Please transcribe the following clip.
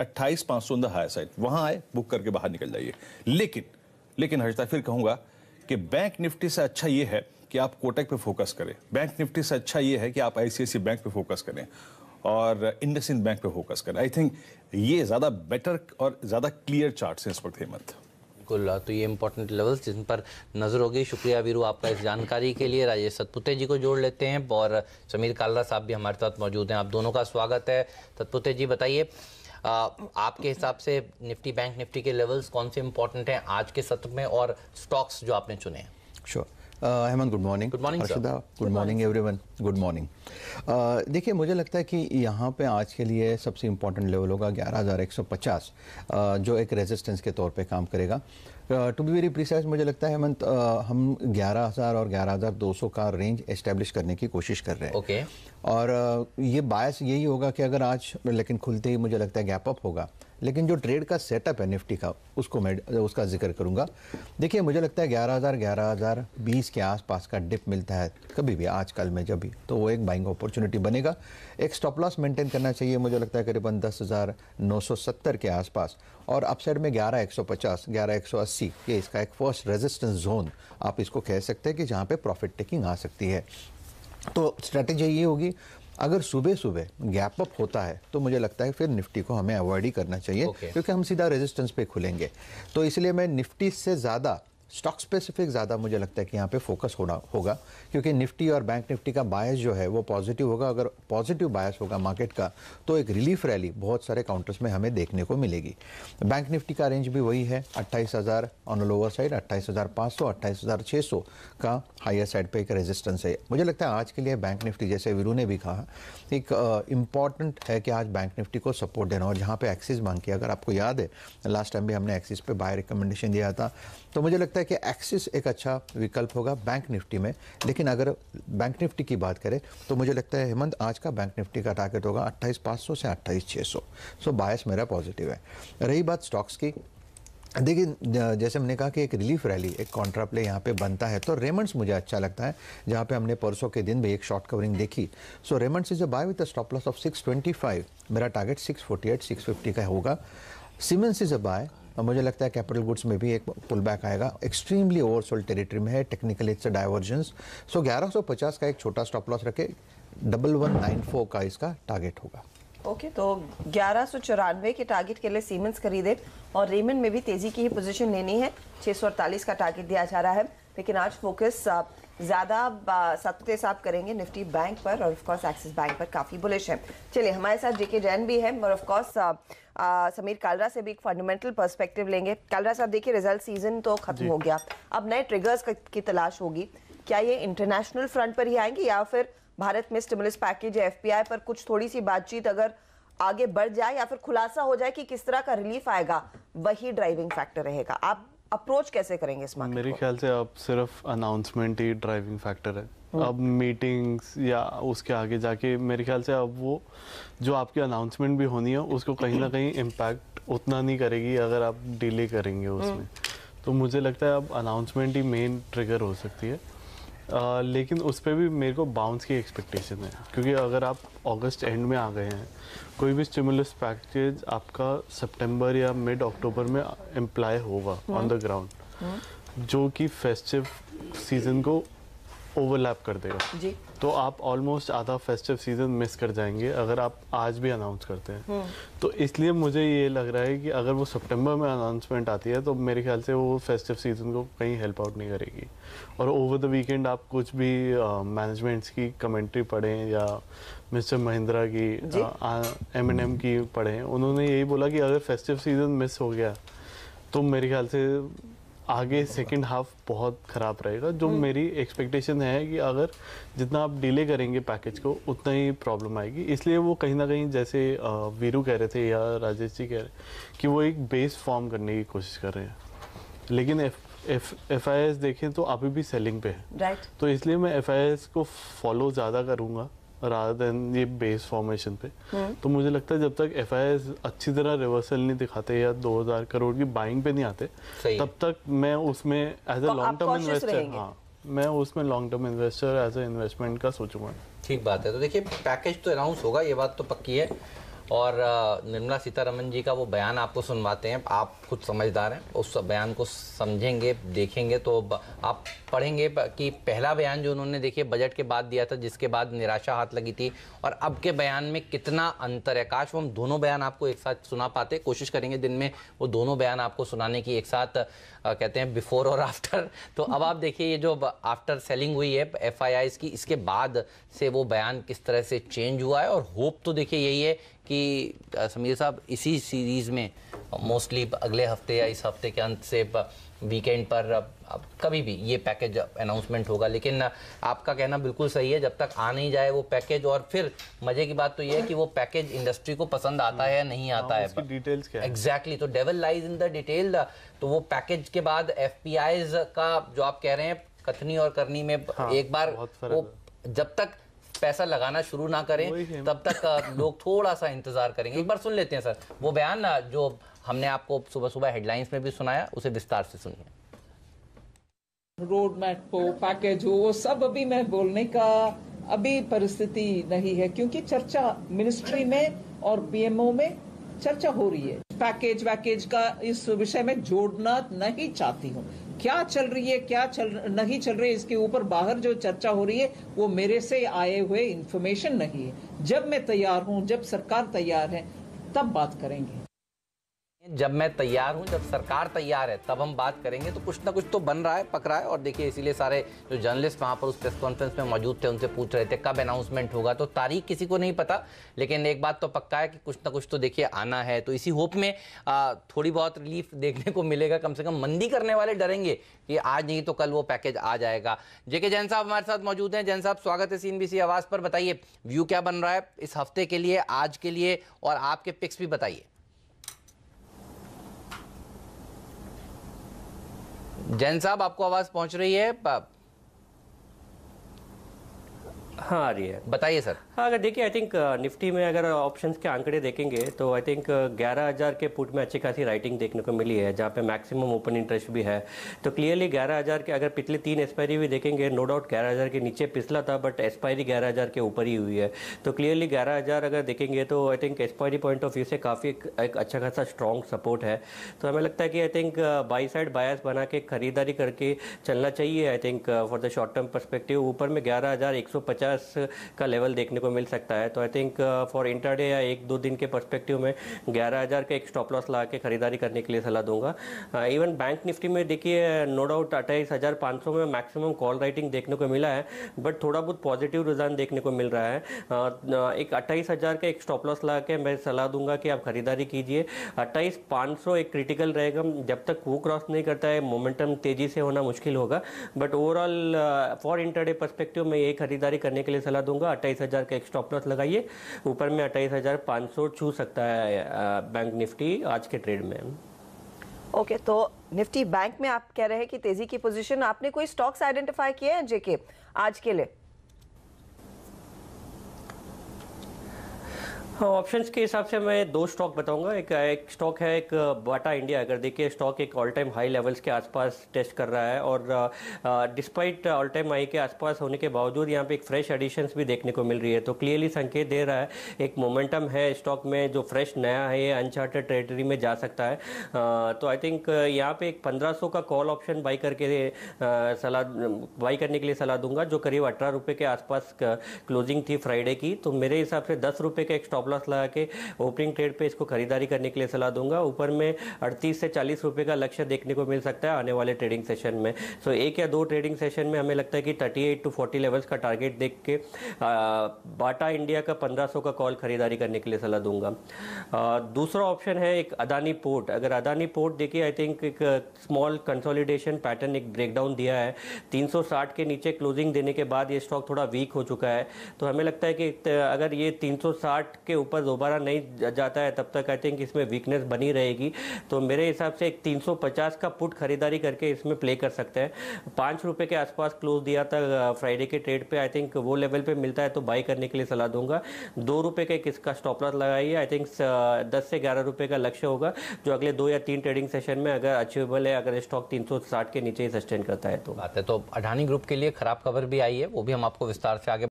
अट्ठाईस पांच सौ अंदर हायर साइड वहां आए बुक करके बाहर निकल जाइए लेकिन लेकिन हर्षता फिर कहूंगा कि बैंक निफ्टी से अच्छा यह है कि आप कोटक पे फोकस करें बैंक निफ्टी से अच्छा यह है कि आप आईसीआईसी बैंक पे फोकस करें और इंडस इंड बैंक पे फोकस करें आई थिंक ये ज़्यादा बेटर और ज़्यादा क्लियर चार्ट है इस वक्त हेमंत बिल्कुल तो ये इंपॉर्टेंट लेवल्स जिन पर नज़र होगी शुक्रिया वीरू आपका इस जानकारी के लिए राजेश सतपुते जी को जोड़ लेते हैं और समीर कालरा साहब भी हमारे साथ मौजूद हैं आप दोनों का स्वागत है सतपुते जी बताइए आपके हिसाब से निफ्टी बैंक निफ्टी के लेवल्स कौन से इंपॉर्टेंट हैं आज के सत्र में और स्टॉक्स जो आपने चुने हैं sure Hemant good morning good morning Arshada good morning everyone good morning देखिए मुझे लगता है कि यहाँ पे आज के लिए सबसे इम्पोर्टेंट लेवल होगा ग्यारह हज़ार एक सौ पचास uh, जो एक रेजिस्टेंस के तौर पे काम करेगा टू बी वेरी प्रिसाइज मुझे लगता है हेमंत uh, हम 11000 और 11200 का रेंज एस्टेब्लिश करने की कोशिश कर रहे हैं ओके okay. और uh, ये बायस यही होगा कि अगर आज लेकिन खुलते ही मुझे लगता है गैप अप होगा लेकिन जो ट्रेड का सेटअप है निफ्टी का उसको मैं uh, उसका जिक्र करूंगा देखिए मुझे लगता है ग्यारह हज़ार ग्यारह हज़ार बीस के आसपास का डिप मिलता है कभी भी आजकल में जब भी तो वो एक बाइंग अपॉर्चुनिटी बनेगा एक स्टॉप लॉस मेंटेन करना चाहिए मुझे लगता है करीबन दस हज़ार नौ सौ सत्तर के आसपास और अपसाइड में ग्यारह एक सौ पचास ग्यारह एक सौ अस्सी सी ये इसका एक फर्स्ट रेजिस्टेंस जोन आप इसको कह सकते हैं कि जहाँ पे प्रॉफिट टेकिंग आ सकती है तो स्ट्रेटेजी ये होगी अगर सुबह सुबह गैप अप होता है तो मुझे लगता है फिर निफ्टी को हमें अवॉइड ही करना चाहिए okay. क्योंकि हम सीधा रेजिस्टेंस पे खुलेंगे तो इसलिए मैं निफ्टी से ज़्यादा स्टॉक स्पेसिफिक ज़्यादा मुझे लगता है कि यहाँ पे फोकस होना होगा क्योंकि निफ्टी और बैंक निफ्टी का बायस जो है वो पॉजिटिव होगा अगर पॉजिटिव बायस होगा मार्केट का तो एक रिलीफ रैली बहुत सारे काउंटर्स में हमें देखने को मिलेगी बैंक निफ्टी का रेंज भी वही है अट्ठाईस हज़ार ऑन लोअर साइड अट्ठाईस हज़ार पाँच सौ अट्ठाईस हज़ार छः सौ का हायर साइड पर एक रेजिस्टेंस है मुझे लगता है आज के लिए बैंक निफ्टी जैसे वीरू ने भी कहा एक इम्पॉर्टेंट है कि आज बैंक निफ्टी को सपोर्ट देना और जहाँ पर एक्सिस मांग की अगर आपको याद है लास्ट टाइम भी हमने एक्सिस पे बाय रिकमेंडेशन दिया था तो मुझे लगता है है कि एक्सिस एक अच्छा विकल्प होगा बैंक निफ्टी में लेकिन अगर बैंक निफ्टी की बात करें तो मुझे लगता है हेमंत आज का बैंक निफ्टी का टारगेट होगा अट्ठाईस से अट्ठाईस छः सौ सो बायस मेरा पॉजिटिव है रही बात स्टॉक्स की देखिए जैसे हमने कहा कि एक रिलीफ रैली एक कॉन्ट्रा प्ले यहाँ पे बनता है तो रेमंड्स मुझे अच्छा लगता है जहाँ पे हमने परसों के दिन भी एक शॉर्ट कवरिंग देखी so Raymonds is a buy with stop loss of 625 मेरा टारगेट 648 650 का होगा सीमेंस इज अ बाय और मुझे लगता है कैपिटल गुड्स में भी एक पुल बैक आएगा एक्सट्रीमली ओवरसोल्ड टेरिटरी में है टेक्निकली इट्स डाइवर्जेंस सो 1150 का एक छोटा स्टॉप लॉस रखे डबल वन नाइन फोर का इसका टारगेट होगा ओके okay, तो ग्यारह चौरानवे के टारगेट के लिए सीमेंस खरीदे और रेमन में भी तेजी की ही पोजीशन लेनी है सौ अड़तालीस का टारगेट दिया जा रहा है लेकिन आज फोकस ज़्यादा सतपुते साहब करेंगे निफ्टी बैंक पर और ऑफकोर्स एक्सिस बैंक पर काफ़ी बुलिश है चलिए हमारे साथ जेके जैन भी है और ऑफकोर्स समीर कालरा से भी एक फंडामेंटल पर्सपेक्टिव लेंगे कालरा साहब देखिए रिजल्ट सीजन तो खत्म हो गया अब नए ट्रिगर्स की तलाश होगी क्या ये इंटरनेशनल फ्रंट पर ही आएंगे या फिर भारत में स्टिमुलस पैकेज या एफ पर कुछ थोड़ी सी बातचीत अगर आगे बढ़ जाए या फिर खुलासा हो जाए कि किस तरह का रिलीफ आएगा वही ड्राइविंग फैक्टर रहेगा आप अप्रोच कैसे करेंगे इस मार्केट मेरे ख्याल से अब सिर्फ अनाउंसमेंट ही ड्राइविंग फैक्टर है अब मीटिंग्स या उसके आगे जाके मेरे ख्याल से अब वो जो आपकी अनाउंसमेंट भी होनी है उसको कहीं ना कहीं इम्पैक्ट उतना नहीं करेगी अगर आप डिले करेंगे उसमें तो मुझे लगता है अब अनाउंसमेंट ही मेन ट्रिगर हो सकती है आ, लेकिन उस पर भी मेरे को बाउंस की एक्सपेक्टेशन है क्योंकि अगर आप अगस्त एंड में आ गए हैं कोई भी स्टिमुलस पैकेज आपका सितंबर या मिड अक्टूबर में एम्प्लॉय होगा ऑन द ग्राउंड जो कि फेस्टिव सीजन को ओवरलैप कर देगा जी तो आप ऑलमोस्ट आधा फेस्टिव सीजन मिस कर जाएंगे अगर आप आज भी अनाउंस करते हैं हम्म। तो इसलिए मुझे ये लग रहा है कि अगर वो सितंबर में अनाउंसमेंट आती है तो मेरे ख्याल से वो फेस्टिव सीजन को कहीं हेल्प आउट नहीं करेगी और ओवर द वीकेंड आप कुछ भी मैनेजमेंट्स की कमेंट्री पढ़ें या मिस्टर महिंद्रा की एम एन एम की पढ़ें उन्होंने यही बोला कि अगर फेस्टिव सीजन मिस हो गया तो मेरे ख्याल से आगे सेकंड हाफ बहुत ख़राब रहेगा जो हम्म। मेरी एक्सपेक्टेशन है कि अगर जितना आप डिले करेंगे पैकेज को उतना ही प्रॉब्लम आएगी इसलिए वो कहीं ना कहीं जैसे वीरू कह रहे थे या राजेश जी कह रहे कि वो एक बेस फॉर्म करने की कोशिश कर रहे हैं लेकिन F F F I S देखें तो अभी भी सेलिंग पे है right. तो इसलिए मैं एफ आई को फॉलो ज़्यादा करूँगा राधा देन ये बेस फॉर्मेशन पे हम्म। तो मुझे लगता है जब तक एफ अच्छी तरह रिवर्सल नहीं दिखाते या 2000 करोड़ की बाइंग पे नहीं आते तब तक मैं उसमें as a long term investor हाँ मैं उसमें long term investor as a investment का सोचूंगा ठीक बात है तो देखिए पैकेज तो अनाउंस होगा ये बात तो पक्की है और निर्मला सीतारमन जी का वो बयान आपको सुनवाते हैं आप खुद समझदार हैं उस बयान को समझेंगे देखेंगे तो आप पढ़ेंगे कि पहला बयान जो उन्होंने देखिए बजट के बाद दिया था जिसके बाद निराशा हाथ लगी थी और अब के बयान में कितना अंतर है काश वो हम दोनों बयान आपको एक साथ सुना पाते कोशिश करेंगे दिन में वो दोनों बयान आपको सुनाने की एक साथ आ, कहते हैं बिफोर और आफ्टर तो अब आप देखिए ये जो आफ्टर सेलिंग हुई है एफ की इसके बाद से वो बयान किस तरह से चेंज हुआ है और होप तो देखिए यही है कि समीर साहब इसी सीरीज़ में मोस्टली अगले हफ्ते या इस हफ्ते के अंत से वीकेंड पर कभी भी ये पैकेज अनाउंसमेंट होगा लेकिन आपका कहना बिल्कुल सही है जब तक आ नहीं जाए वो पैकेज और फिर मजे की बात तो ये है कि वो पैकेज इंडस्ट्री को पसंद आता है या हम्म। नहीं आता हाँ, है डिटेल्स क्या एग्जैक्टली तो devil lies in the detail तो वो पैकेज के बाद एफ का जो आप कह रहे हैं कथनी और करनी में हाँ, एक बार वो जब तक पैसा लगाना शुरू ना करें तब तक लोग थोड़ा सा इंतजार करेंगे एक बार सुन लेते हैं सर वो बयान जो हमने आपको सुबह सुबह हेडलाइंस में भी सुनाया उसे विस्तार से सुनिए रोड मैप हो पैकेज हो वो सब अभी मैं बोलने का अभी परिस्थिति नहीं है क्योंकि चर्चा मिनिस्ट्री में और पीएमओ में चर्चा हो रही है पैकेज वैकेज का इस विषय में जोड़ना नहीं चाहती हूँ क्या चल रही है क्या चल नहीं चल रही है इसके ऊपर बाहर जो चर्चा हो रही है वो मेरे से आए हुए इन्फॉर्मेशन नहीं है जब मैं तैयार हूँ जब सरकार तैयार है तब बात करेंगे जब मैं तैयार हूँ जब सरकार तैयार है तब हम बात करेंगे तो कुछ ना कुछ तो बन रहा है पक रहा है और देखिए इसीलिए सारे जो जर्नलिस्ट वहाँ पर उस प्रेस कॉन्फ्रेंस में मौजूद थे उनसे पूछ रहे थे कब अनाउंसमेंट होगा तो तारीख किसी को नहीं पता लेकिन एक बात तो पक्का है कि कुछ ना कुछ तो देखिए आना है तो इसी होप में आ, थोड़ी बहुत रिलीफ देखने को मिलेगा कम से कम मंदी करने वाले डरेंगे कि आज नहीं तो कल वो पैकेज आ जाएगा जेके जैन साहब हमारे साथ मौजूद हैं जैन साहब स्वागत है सी आवाज़ पर बताइए व्यू क्या बन रहा है इस हफ्ते के लिए आज के लिए और आपके पिक्स भी बताइए जैन साहब आपको आवाज पहुंच रही है हाँ आ रही है बताइए सर हाँ अगर देखिए आई थिंक uh, निफ्टी में अगर ऑप्शन के आंकड़े देखेंगे तो आई थिंक uh, ग्यारह हज़ार के पुट में अच्छी खासी राइटिंग देखने को मिली है जहाँ पे मैक्सिमम ओपन इंटरेस्ट भी है तो क्लियरली ग्यारह हज़ार के अगर पिछले तीन एक्सपायरी भी देखेंगे नो डाउट ग्यारह हज़ार के नीचे पिछला था बट एक्सपायरी ग्यारह हज़ार के ऊपर ही हुई है तो क्लियरली ग्यारह हज़ार अगर देखेंगे तो I think expiry point of view से काफ़ी एक अच्छा खासा स्ट्रॉन्ग सपोर्ट है तो हमें लगता है कि I think buy side bias बना के खरीदारी करके चलना चाहिए I think for the short term perspective ऊपर में ग्यारह हज़ार पचास का लेवल देखने को मिल सकता है तो आई थिंक फॉर इंटरडे या एक दो दिन के परस्पेक्टिव में ग्यारह हज़ार का एक स्टॉप लॉस ला के खरीदारी करने के लिए सलाह दूंगा इवन uh, बैंक निफ्टी में देखिए नो डाउट अट्ठाईस हज़ार पाँच सौ में मैक्सिमम कॉल राइटिंग देखने को मिला है बट थोड़ा बहुत पॉजिटिव रुझान देखने को मिल रहा है uh, uh, एक अट्ठाईस हज़ार का एक स्टॉप लॉस ला के मैं सलाह दूंगा कि आप खरीदारी कीजिए अट्ठाईस पाँच सौ एक क्रिटिकल रहेगा जब तक वो क्रॉस नहीं करता है मोमेंटम तेज़ी से होना मुश्किल होगा but overall for intraday perspective में ये खरीदारी करने करने के लिए सलाह दूंगा अट्ठाईस हज़ार का एक स्टॉप लॉस लगाइए ऊपर में अट्ठाईस हज़ार पाँच सौ छू सकता है बैंक निफ्टी आज के ट्रेड में ओके okay, तो निफ्टी बैंक में आप कह रहे हैं कि तेजी की पोजीशन आपने कोई स्टॉक्स आइडेंटिफाई किए हैं जेके आज के लिए ऑप्शंस हाँ, के हिसाब से मैं दो स्टॉक बताऊंगा एक एक स्टॉक है एक बाटा इंडिया अगर देखिए स्टॉक एक ऑल टाइम हाई लेवल्स के आसपास टेस्ट कर रहा है और डिस्पाइट ऑल टाइम हाई के आसपास होने के बावजूद यहाँ पे एक फ्रेश एडिशंस भी देखने को मिल रही है तो क्लियरली संकेत दे रहा है एक मोमेंटम है स्टॉक में जो फ्रेश नया है ये अनचार्टेड टेरेटरी में जा सकता है आ, तो आई थिंक यहाँ पे एक पंद्रह का कॉल ऑप्शन बाई करके सलाह बाई करने के लिए सलाह दूंगा जो करीब अठारह रुपये के आसपास क्लोजिंग थी फ्राइडे की तो मेरे हिसाब से दस रुपये का एक स्टॉक लॉस लगा के ओपनिंग ट्रेड पे इसको खरीदारी करने के लिए सलाह दूंगा ऊपर में 38 से 40 रुपए का लक्ष्य देखने को मिल सकता है आने वाले ट्रेडिंग सेशन में सो so, एक या दो ट्रेडिंग सेशन में हमें लगता है कि थर्टी टू फोर्टी लेवल्स का टारगेट देख के बाटा इंडिया का पंद्रह का कॉल खरीदारी करने के लिए सलाह दूंगा दूसरा ऑप्शन है एक अदानी पोर्ट अगर अदानी पोर्ट देखिए आई थिंक एक स्मॉल कंसोलिडेशन पैटर्न एक ब्रेकडाउन दिया है 360 के नीचे क्लोजिंग देने के बाद ये स्टॉक थोड़ा वीक हो चुका है तो हमें लगता है कि अगर ये 360 के ऊपर दोबारा नहीं जाता है तब तक आई थिंक इसमें वीकनेस बनी रहेगी तो मेरे हिसाब से एक 350 का पुट खरीदारी करके इसमें प्ले कर सकते हैं पाँच रुपये के आसपास क्लोज दिया था फ्राइडे के ट्रेड पे आई थिंक वो लेवल पे मिलता है तो बाई करने के लिए सलाह दूंगा दो रुपये का किसका स्टॉपलॉस लगाइए आई थिंक दस से ग्यारह रुपये का लक्ष्य होगा जो अगले दो या तीन ट्रेडिंग सेशन में अगर अचीवेबल है अगर स्टॉक तीन के नीचे ही सस्टेन करता है तो बात है तो अडानी ग्रुप के लिए खराब खबर भी आई है वो भी हम आपको विस्तार से आगे